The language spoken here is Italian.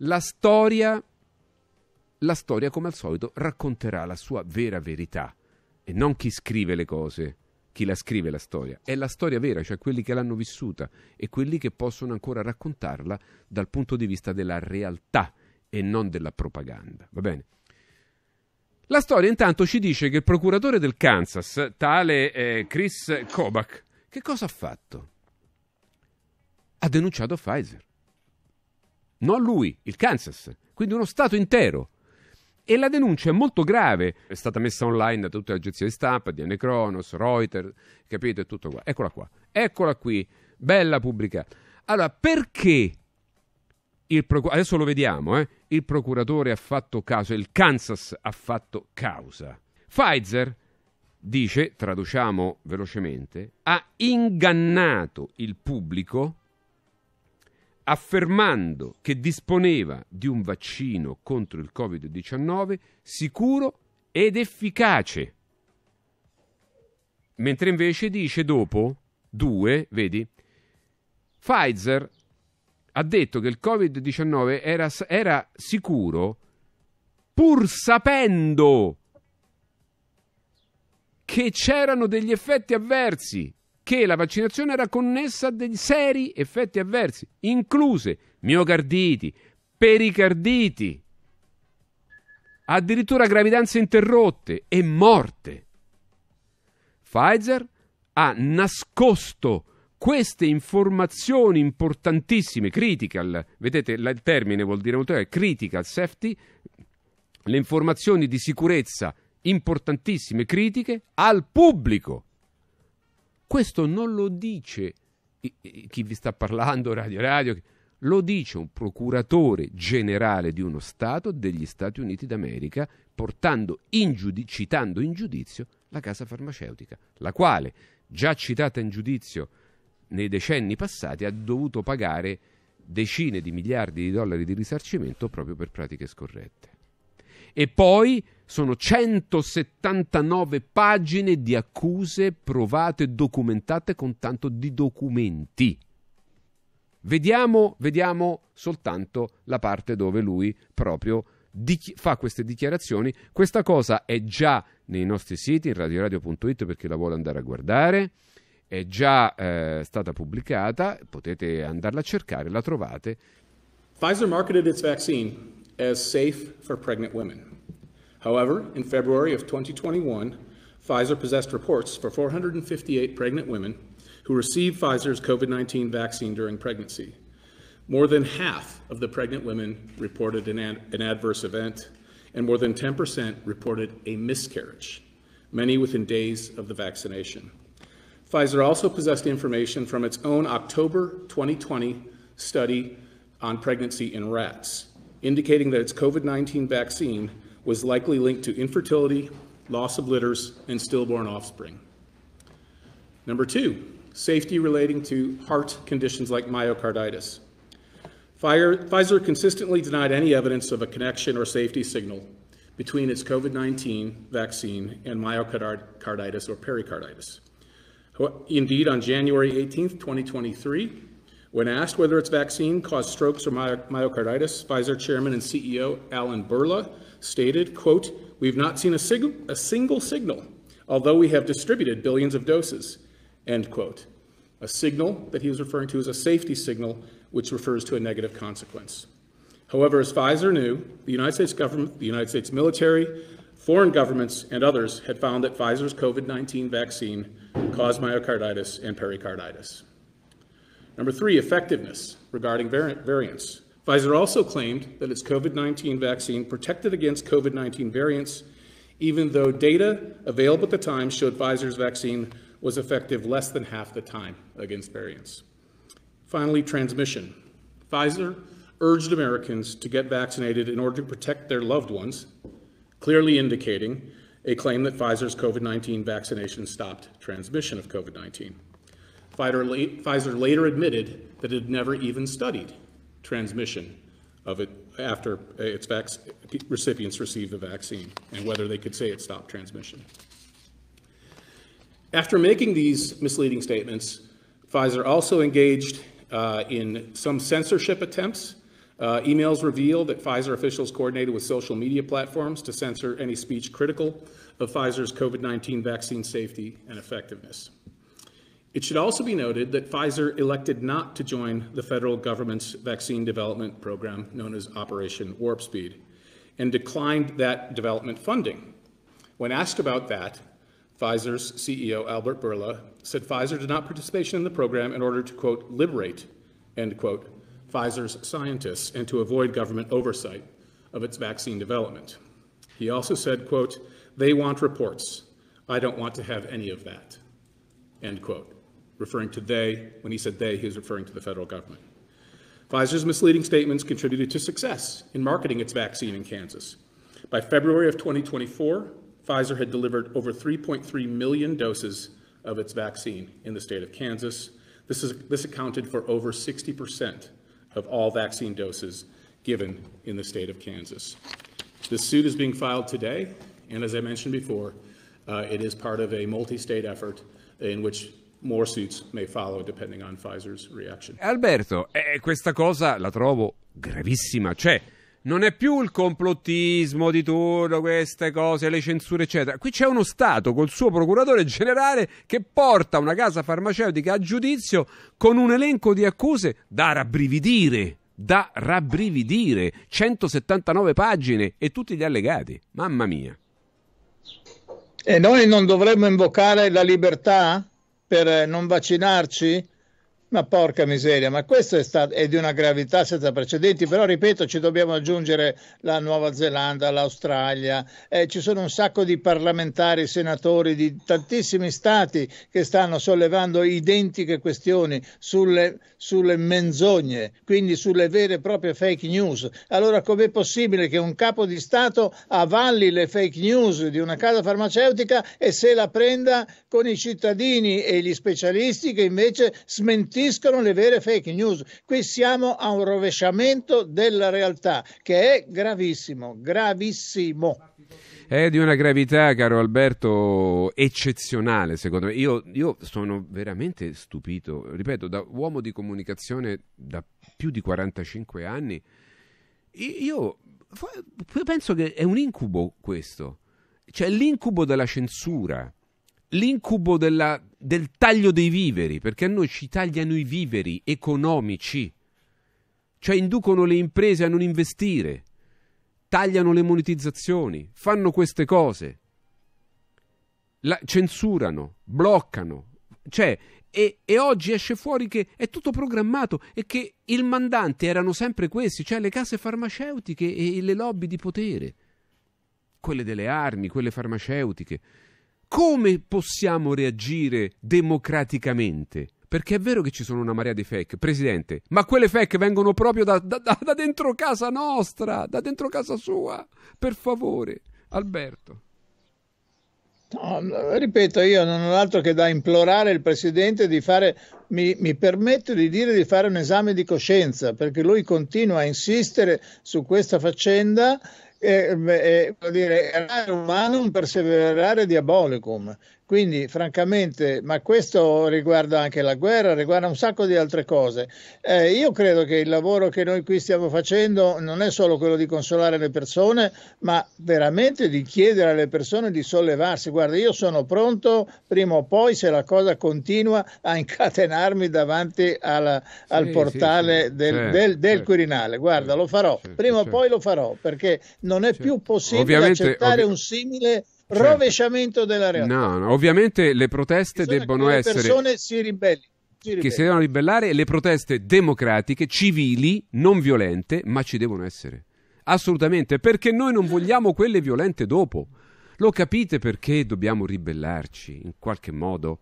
La storia, la storia, come al solito, racconterà la sua vera verità. E non chi scrive le cose, chi la scrive la storia. È la storia vera, cioè quelli che l'hanno vissuta e quelli che possono ancora raccontarla dal punto di vista della realtà e non della propaganda. Va bene? La storia intanto ci dice che il procuratore del Kansas, tale eh, Chris Kobach, che cosa ha fatto? Ha denunciato Pfizer non lui, il Kansas, quindi uno Stato intero. E la denuncia è molto grave, è stata messa online da tutte le agenzie di stampa, DN Cronos, Reuters, capite tutto qua. Eccola qua, eccola qui, bella pubblica. Allora, perché procur- adesso lo vediamo, eh? il procuratore ha fatto caso, il Kansas ha fatto causa. Pfizer dice, traduciamo velocemente, ha ingannato il pubblico affermando che disponeva di un vaccino contro il Covid-19 sicuro ed efficace. Mentre invece dice dopo, due, vedi, Pfizer ha detto che il Covid-19 era, era sicuro pur sapendo che c'erano degli effetti avversi che la vaccinazione era connessa a dei seri effetti avversi, incluse miocarditi, pericarditi, addirittura gravidanze interrotte e morte. Pfizer ha nascosto queste informazioni importantissime, critical, vedete il termine vuol dire molto, critical safety, le informazioni di sicurezza importantissime, critiche, al pubblico. Questo non lo dice chi vi sta parlando, Radio Radio, lo dice un procuratore generale di uno Stato degli Stati Uniti d'America, in giudizio, citando in giudizio la casa farmaceutica, la quale, già citata in giudizio nei decenni passati, ha dovuto pagare decine di miliardi di dollari di risarcimento proprio per pratiche scorrette. E poi sono 179 pagine di accuse provate e documentate con tanto di documenti. Vediamo, vediamo soltanto la parte dove lui proprio dichi- fa queste dichiarazioni. Questa cosa è già nei nostri siti, in radioradio.it per chi la vuole andare a guardare, è già eh, stata pubblicata, potete andarla a cercare, la trovate. Pfizer marketed its vaccine as safe for pregnant women. However, in February of 2021, Pfizer possessed reports for 458 pregnant women who received Pfizer's COVID 19 vaccine during pregnancy. More than half of the pregnant women reported an, ad- an adverse event, and more than 10% reported a miscarriage, many within days of the vaccination. Pfizer also possessed information from its own October 2020 study on pregnancy in rats, indicating that its COVID 19 vaccine was likely linked to infertility, loss of litters, and stillborn offspring. Number two, safety relating to heart conditions like myocarditis. Pfizer consistently denied any evidence of a connection or safety signal between its COVID 19 vaccine and myocarditis or pericarditis. Indeed, on January 18, 2023, when asked whether its vaccine caused strokes or myocarditis, Pfizer chairman and CEO Alan Burla stated, quote, we've not seen a, sig- a single signal, although we have distributed billions of doses, end quote. A signal that he was referring to as a safety signal, which refers to a negative consequence. However, as Pfizer knew, the United States government, the United States military, foreign governments, and others had found that Pfizer's COVID 19 vaccine caused myocarditis and pericarditis. Number three, effectiveness regarding variants. Pfizer also claimed that its COVID 19 vaccine protected against COVID 19 variants, even though data available at the time showed Pfizer's vaccine was effective less than half the time against variants. Finally, transmission. Pfizer urged Americans to get vaccinated in order to protect their loved ones, clearly indicating a claim that Pfizer's COVID 19 vaccination stopped transmission of COVID 19. Pfizer later admitted that it had never even studied transmission of it after its vac recipients receive the vaccine and whether they could say it stopped transmission. After making these misleading statements, Pfizer also engaged uh, in some censorship attempts. Uh, emails reveal that Pfizer officials coordinated with social media platforms to censor any speech critical of Pfizer's COVID 19 vaccine safety and effectiveness. It should also be noted that Pfizer elected not to join the federal government's vaccine development program known as Operation Warp Speed and declined that development funding. When asked about that, Pfizer's CEO Albert Bourla said Pfizer did not participation in the program in order to quote liberate end quote Pfizer's scientists and to avoid government oversight of its vaccine development. He also said quote they want reports. I don't want to have any of that end quote referring to they. When he said they, he was referring to the federal government. Pfizer's misleading statements contributed to success in marketing its vaccine in Kansas. By February of 2024, Pfizer had delivered over 3.3 million doses of its vaccine in the state of Kansas. This, is, this accounted for over 60% of all vaccine doses given in the state of Kansas. This suit is being filed today, and as I mentioned before, uh, it is part of a multi-state effort in which Follow, Alberto, eh, questa cosa la trovo gravissima, cioè non è più il complottismo di turno, queste cose, le censure, eccetera. Qui c'è uno Stato col suo procuratore generale che porta una casa farmaceutica a giudizio con un elenco di accuse da rabbrividire. Da rabbrividire, 179 pagine e tutti gli allegati. Mamma mia. E noi non dovremmo invocare la libertà? per eh, non vaccinarci? Ma porca miseria, ma questo è, stato, è, di una gravità senza precedenti, però ripeto ci dobbiamo aggiungere la Nuova Zelanda, l'Australia, eh, ci sono un sacco di parlamentari, senatori di tantissimi stati che stanno sollevando identiche questioni sulle, sulle menzogne, quindi sulle vere e proprie fake news. Allora com'è possibile che un capo di Stato avalli le fake news di una casa farmaceutica e se la prenda con i cittadini e gli specialisti che invece smentiscono? colpiscono le vere fake news. Qui siamo a un rovesciamento della realtà che è gravissimo, gravissimo. È di una gravità, caro Alberto, eccezionale, secondo me. Io, io, sono veramente stupito, ripeto, da uomo di comunicazione da più di 45 anni, io penso che è un incubo questo. Cioè l'incubo della censura, l'incubo della del taglio dei viveri, perché a noi ci tagliano i viveri economici, cioè inducono le imprese a non investire, tagliano le monetizzazioni, fanno queste cose, la censurano, bloccano, cioè, e, e, oggi esce fuori che è tutto programmato e che il mandante erano sempre questi, cioè le case farmaceutiche e, e le lobby di potere, quelle delle armi, quelle farmaceutiche come possiamo reagire democraticamente? Perché è vero che ci sono una marea di fake, Presidente, ma quelle fake vengono proprio da, da, da dentro casa nostra, da dentro casa sua. Per favore, Alberto. No, ripeto, io non ho altro che da implorare il Presidente di fare, mi, mi, permetto di dire di fare un esame di coscienza, perché lui continua a insistere su questa faccenda eh, eh, dire, errare umanum perseverare diabolicum. Quindi, francamente, ma questo riguarda anche la guerra, riguarda un sacco di altre cose. Eh, io credo che il lavoro che noi qui stiamo facendo non è solo quello di consolare le persone, ma veramente di chiedere alle persone di sollevarsi. Guarda, io sono pronto prima o poi, se la cosa continua, a incatenarmi davanti alla, al portale sì, sì. Certo, del, del, del certo. Quirinale. Guarda, lo farò, prima o poi lo farò, perché non non è cioè, più certo. possibile accettare ovvi- un simile certo. rovesciamento della realtà. No, no, ovviamente le proteste Bisogna debbono essere... Le persone si ribellino che si devono ribellare le proteste democratiche, civili, non violente, ma ci devono essere. Assolutamente, perché noi non vogliamo quelle violente dopo. Lo capite perché dobbiamo ribellarci in qualche modo?